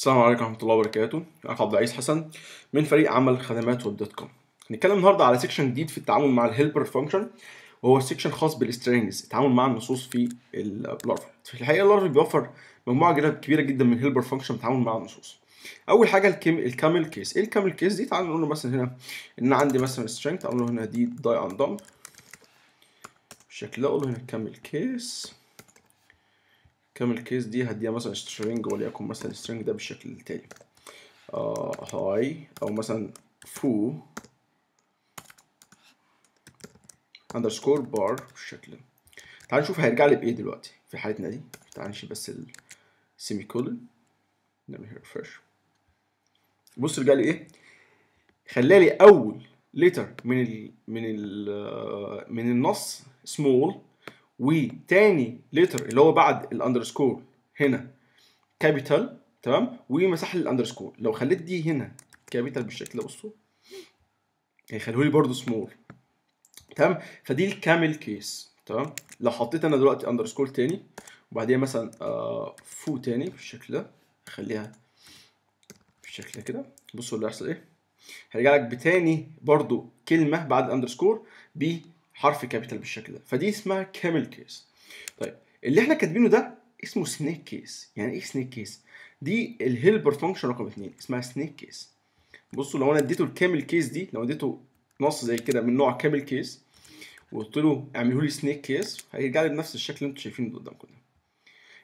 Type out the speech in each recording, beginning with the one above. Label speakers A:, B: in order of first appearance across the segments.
A: السلام عليكم ورحمة الله وبركاته، أنا عبد العزيز حسن من فريق عمل خدمات ويب دوت كوم. هنتكلم النهارده على سيكشن جديد في التعامل مع الهيلبر فانكشن وهو سيكشن خاص بالسترينجز، التعامل مع النصوص في اللارفل. في الحقيقة اللارفل بيوفر مجموعة كبيرة جدا من الهيلبر فانكشن التعامل مع النصوص. أول حاجة الكم الكامل كيس، إيه الكامل كيس دي؟ تعالوا نقول له مثلا هنا إن عندي مثلا سترينج، تعالوا له هنا دي داي أند دمب. بالشكل ده أقول له هنا الكامل كيس. كام الكيس دي هديها مثلا string وليكن مثلا string ده بالشكل التالي آه هاي أو مثلا فو underscore bar بالشكل ده تعال نشوف هيرجع لي بإيه دلوقتي في حالتنا دي تعال نشيل بس السيمي كولن نعمل هنا ريفرش بص رجع لي إيه خلى لي أول letter من ال من ال آه، من النص سمول وتاني ليتر اللي هو بعد الاندرسكور هنا كابيتال تمام ومساحه الاندرسكور لو خليت دي هنا كابيتال بالشكل ده بصوا هيخليه يعني لي برده سمول تمام فدي الكامل كيس تمام لو حطيت انا دلوقتي اندرسكور تاني وبعديها مثلا آه فو تاني بالشكل ده اخليها بالشكل ده كده بصوا اللي هيحصل ايه هيرجع لك بتاني برضو كلمه بعد الاندرسكور ب حرف كابيتال بالشكل ده فدي اسمها كامل كيس طيب اللي احنا كاتبينه ده اسمه سنيك كيس يعني ايه سنيك كيس دي الهيلبر فانكشن رقم 2 اسمها سنيك كيس بصوا لو انا اديته الكامل كيس دي لو اديته نص زي كده من نوع كامل كيس وقلت له اعمله لي سنيك كيس هيرجع لي بنفس الشكل اللي انتم شايفينه قدامكم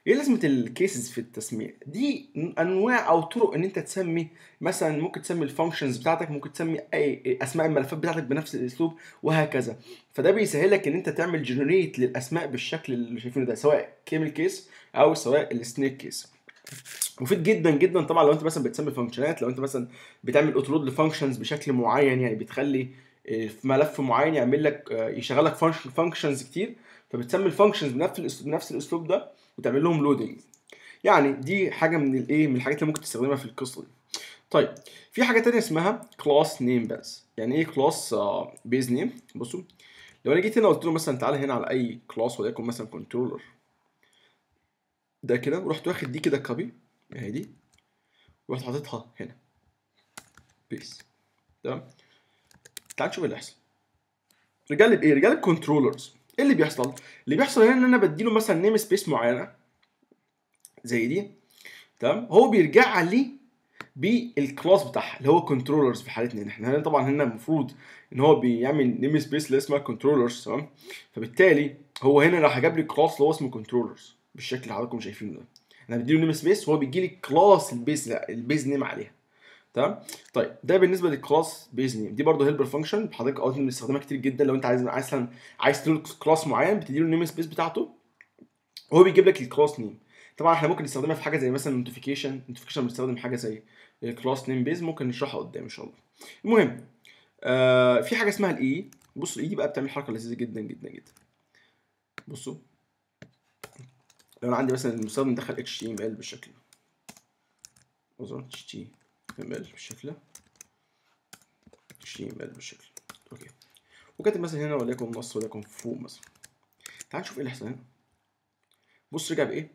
A: ايه لازمه الكيسز في التسميع دي انواع او طرق ان انت تسمي مثلا ممكن تسمي الفانكشنز بتاعتك ممكن تسمي اي اسماء الملفات بتاعتك بنفس الاسلوب وهكذا فده بيسهلك ان انت تعمل جنريت للاسماء بالشكل اللي شايفينه ده سواء كيمل كيس او سواء السنيك كيس مفيد جدا جدا طبعا لو انت مثلا بتسمي فانكشنات لو انت مثلا بتعمل اوتلود لفانكشنز بشكل معين يعني بتخلي آه، في ملف معين يعمل لك آه، يشغل لك فانكشنز كتير فبتسمي الفانكشنز بنفس بنفس الاسلوب ده وتعمل لهم لودنج يعني دي حاجه من الايه من الحاجات اللي ممكن تستخدمها في القصه دي طيب في حاجه تانية اسمها كلاس نيم بس يعني ايه كلاس بيز نيم بصوا لو انا جيت هنا قلت له مثلا تعالى هنا على اي كلاس وليكن مثلا كنترولر ده كده ورحت واخد دي كده كوبي اهي دي ورحت حاططها هنا بيس تمام تعال نشوف اللي هيحصل رجع لي بايه رجع لي ايه اللي بيحصل اللي بيحصل هنا ان انا بديله مثلا نيم سبيس معينه زي دي تمام هو بيرجع لي بالكلاس بتاعها اللي هو كنترولرز في حالتنا احنا هنا طبعا هنا المفروض ان هو بيعمل نيم سبيس اللي اسمها كنترولرز تمام فبالتالي هو هنا راح جاب لي كلاس اللي هو اسمه كنترولرز بالشكل اللي حضراتكم شايفينه ده انا بديله نيم سبيس وهو بيجي لي كلاس البيز البيز نيم عليها تمام طيب ده بالنسبه للكلاس بيز نيم دي برضه هيلبر فانكشن حضرتك اه بنستخدمها كتير جدا لو انت عايز مثلا عايز تقول كلاس معين بتديله النيم سبيس بتاعته وهو بيجيب لك الكلاس نيم طبعا احنا ممكن نستخدمها في حاجه زي مثلا نوتيفيكيشن نوتيفيكيشن بنستخدم حاجه زي الكلاس نيم بيز ممكن نشرحها قدام ان شاء الله المهم آه في حاجه اسمها الاي e. بصوا الاي e بقى بتعمل حركه لذيذه جدا جدا جدا بصوا لو انا عندي مثلا المستخدم دخل اتش تي ام ال بالشكل اتش تي شمال بالشكل شمال بالشكل اوكي وكاتب مثلا هنا وليكن نص وليكن فوق مثلا تعال نشوف ايه اللي حصل هنا بص رجع بايه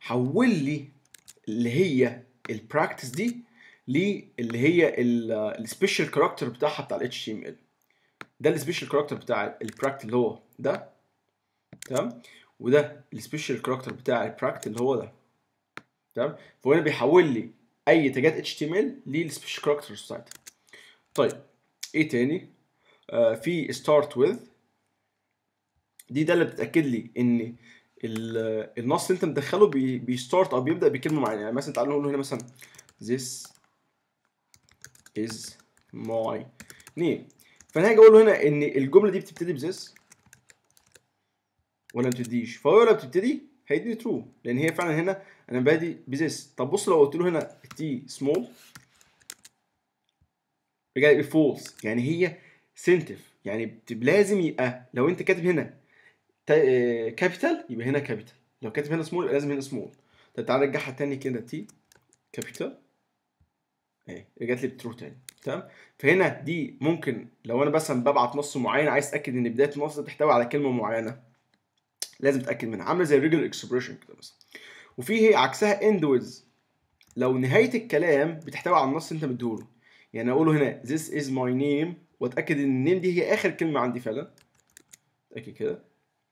A: حول لي اللي هي البراكتس دي للي هي السبيشال كاركتر بتاعها بتاع الاتش تي ام ال ده السبيشال كاركتر بتاع البراكت اللي هو ده تمام وده السبيشال كاركتر بتاع البراكت اللي هو ده تمام فهنا بيحول لي اي تاجات html للسبيشال كاركترز بتاعتها طيب ايه تاني آه في start with دي ده اللي بتتاكد لي ان النص اللي انت مدخله بي بيستارت او بيبدا بكلمه معينه يعني مثلا تعالوا نقول هنا مثلا this is my name فانا هاجي اقول له هنا ان الجمله دي بتبتدي this ولا ما بتبتديش فهو لو بتبتدي هيديني true لان هي فعلا هنا انا بادي بذس طب بص لو قلت له هنا تي سمول رجع فولس يعني هي سنتف يعني لازم يبقى لو انت كاتب هنا كابيتال آه، يبقى هنا كابيتال لو كاتب هنا سمول يبقى لازم هنا سمول طب تعالى ارجعها تاني كده تي كابيتال اهي رجعت لي بترو تاني تمام فهنا دي ممكن لو انا مثلا ببعت نص معين عايز اتاكد ان بدايه النص تحتوي على كلمه معينه لازم اتاكد منها عامله زي الريجولر اكسبريشن كده مثلا وفيه عكسها اند ويز لو نهايه الكلام بتحتوي على النص انت مديهوله يعني اقوله هنا this is my name واتاكد ان النيم دي هي اخر كلمه عندي فعلا اتاكد كده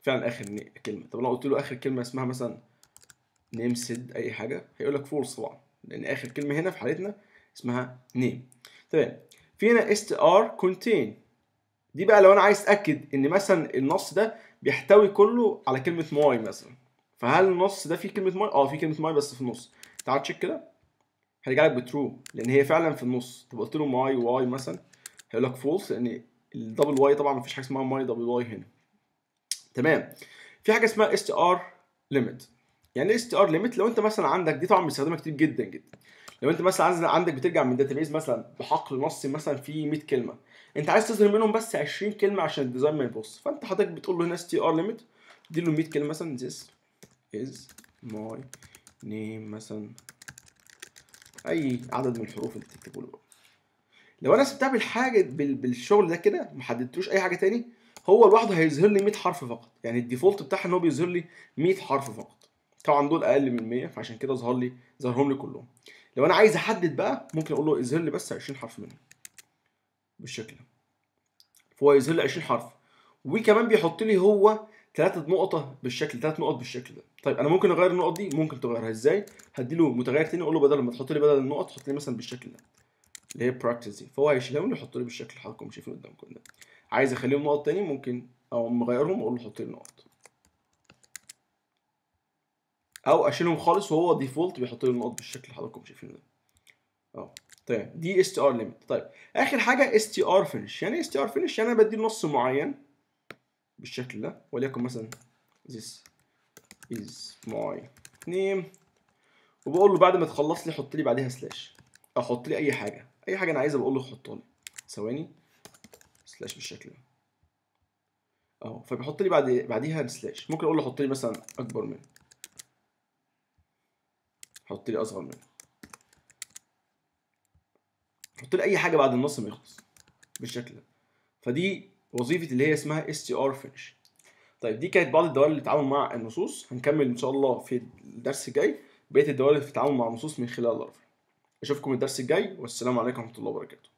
A: فعلا اخر كلمه طب لو قلت له اخر كلمه اسمها مثلا نيم سيد اي حاجه هيقول لك فولس طبعا لان اخر كلمه هنا في حالتنا اسمها نيم طيب، تمام في هنا است ار كونتين دي بقى لو انا عايز اتاكد ان مثلا النص ده بيحتوي كله على كلمه ماي مثلا فهل النص ده فيه كلمه ماي اه فيه كلمه ماي بس في النص تعال تشيك كده هيرجع لك بترو لان هي فعلا في النص طب قلت له ماي واي مثلا هيقول لك فولس لان الدبل واي طبعا مفيش حاجه اسمها ماي دبل واي هنا تمام في حاجه اسمها اس تي ار ليميت يعني ايه اس تي ار ليميت لو انت مثلا عندك دي طبعا بيستخدمها كتير جدا جدا لو انت مثلا عندك بترجع من داتابيز مثلا بحقل نص مثلا فيه 100 كلمه انت عايز تظهر منهم بس 20 كلمه عشان الديزاين ما يبص فانت حضرتك بتقول له هنا اس تي ار ليميت دي له 100 كلمه مثلا زيس is my name مثلا اي عدد من الحروف اللي تكتبوا له لو انا سبتها بالحاجه بالشغل ده كده ما حددتلوش اي حاجه تاني هو لوحده هيظهر لي 100 حرف فقط يعني الديفولت بتاعها ان هو بيظهر لي 100 حرف فقط طبعا دول اقل من 100 فعشان كده ظهر لي ظهرهم لي كلهم لو انا عايز احدد بقى ممكن اقول له اظهر لي بس 20 حرف منهم بالشكل ده فهو يظهر لي 20 حرف وكمان بيحط لي هو ثلاثة نقطة بالشكل ثلاث نقط بالشكل ده طيب انا ممكن اغير النقط دي ممكن تغيرها ازاي هديله متغير ثاني اقول له بدل ما تحط لي بدل النقط حط لي مثلا بالشكل ده اللي هي براكتس دي فهو هيشيلهم لي يحط لي بالشكل اللي حضراتكم شايفينه قدامكم ده عايز اخليهم نقط ثاني ممكن او مغيرهم اقول له حط لي نقط او اشيلهم خالص وهو ديفولت بيحط لي النقط بالشكل اللي حضراتكم شايفينه ده اه طيب دي اس تي ار ليميت طيب اخر حاجه اس تي ار فينش يعني اس تي ار فينش يعني انا بدي نص معين بالشكل ده وليكن مثلا this is my name وبقول له بعد ما تخلص لي حط لي بعدها سلاش احط لي اي حاجه اي حاجه انا عايزها بقول له حطها لي ثواني سلاش بالشكل ده اهو فبيحط لي بعد بعديها سلاش ممكن اقول له حط لي مثلا اكبر من حط لي اصغر من حط لي اي حاجه بعد النص ما يخلص بالشكل ده فدي وظيفه اللي هي اسمها اس تي ار فينش طيب دي كانت بعض الدوال اللي بتتعامل مع النصوص هنكمل ان شاء الله في الدرس الجاي بقيه الدوال اللي بتتعامل مع النصوص من خلال لارافيل اشوفكم الدرس الجاي والسلام عليكم ورحمه الله وبركاته